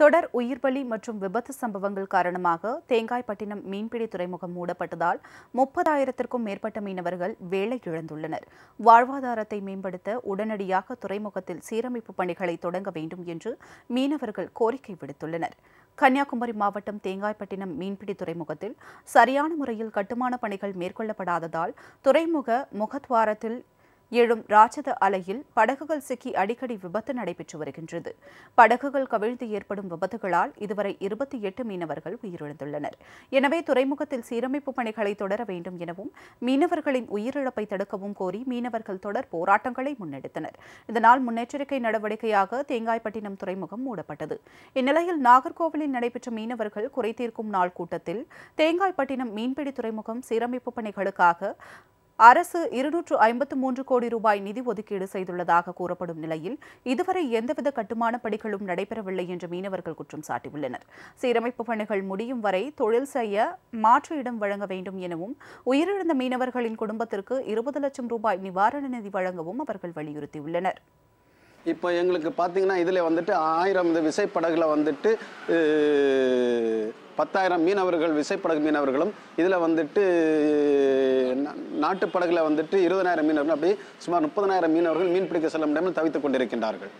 தொடர் உயிர்பலி மற்றும் விபத்து சம்பவங்கள் காரணமாக தேங்காய்பட்டினம் மீன்பிடி துறைமுகம் மூடப்பட்டதால் முப்பதாயிரத்திற்கும் மேற்பட்ட மீனவர்கள் வேலை இழந்துள்ளனர் வாழ்வாதாரத்தை மேம்படுத்த உடனடியாக துறைமுகத்தில் சீரமைப்பு பணிகளை தொடங்க வேண்டும் என்று மீனவர்கள் கோரிக்கை விடுத்துள்ளனர் கன்னியாகுமரி மாவட்டம் தேங்காய்பட்டினம் மீன்பிடி துறைமுகத்தில் சரியான முறையில் கட்டுமான பணிகள் மேற்கொள்ளப்படாததால் துறைமுக முகத்வாரத்தில் எழும் ராட்சத அலையில் படகுகள் சிக்கி அடிக்கடி விபத்து நடைபெற்று வருகின்றது படகுகள் கவிழ்ந்து ஏற்படும் விபத்துகளால் இதுவரை இருபத்தி எட்டு மீனவர்கள் உயிரிழந்துள்ளனர் எனவே துறைமுகத்தில் சீரமைப்பு பணிகளை தொடர வேண்டும் எனவும் மீனவர்களின் உயிரிழப்பை தடுக்கவும் கோரி மீனவர்கள் தொடர் போராட்டங்களை முன்னெடுத்தனர் இதனால் முன்னெச்சரிக்கை நடவடிக்கையாக தேங்காய்பட்டினம் துறைமுகம் மூடப்பட்டது இந்நிலையில் நாகர்கோவிலில் நடைபெற்ற மீனவர்கள் குறைதீர்க்கும் நாள் கூட்டத்தில் தேங்காய்பட்டினம் மீன்பிடி துறைமுகம் சீரமைப்பு பணிகளுக்காக அரசு இருநூற்று ஐம்பத்து மூன்று கோடி ரூபாய் நிதி ஒதுக்கீடு செய்துள்ளதாக கூறப்படும் நிலையில் இதுவரை எந்தவித கட்டுமான பணிகளும் நடைபெறவில்லை என்று மீனவர்கள் குற்றம் சாட்டியுள்ளனர் சீரமைப்பு பணிகள் முடியும் வரை தொழில் செய்ய மாற்று இடம் வழங்க வேண்டும் எனவும் உயிரிழந்த மீனவர்களின் குடும்பத்திற்கு இருபது லட்சம் ரூபாய் நிவாரண நிதி வழங்கவும் அவர்கள் வலியுறுத்தியுள்ளனர் இப்போ எங்களுக்கு பார்த்தீங்கன்னா இதில் வந்துட்டு ஆயிரம் இந்த விசைப்படகுல வந்துட்டு பத்தாயிரம் மீனவர்கள் விசைப்படகு மீனவர்களும் இதில் வந்துட்டு நாட்டுப் படகுல வந்துட்டு இருபதாயிரம் மீனவர்கள் அப்படி சுமார் முப்பதனாயிரம் மீனவர்கள் மீன் பிடிக்க செல்ல முடியாமல் தவித்துக் கொண்டிருக்கின்றார்கள்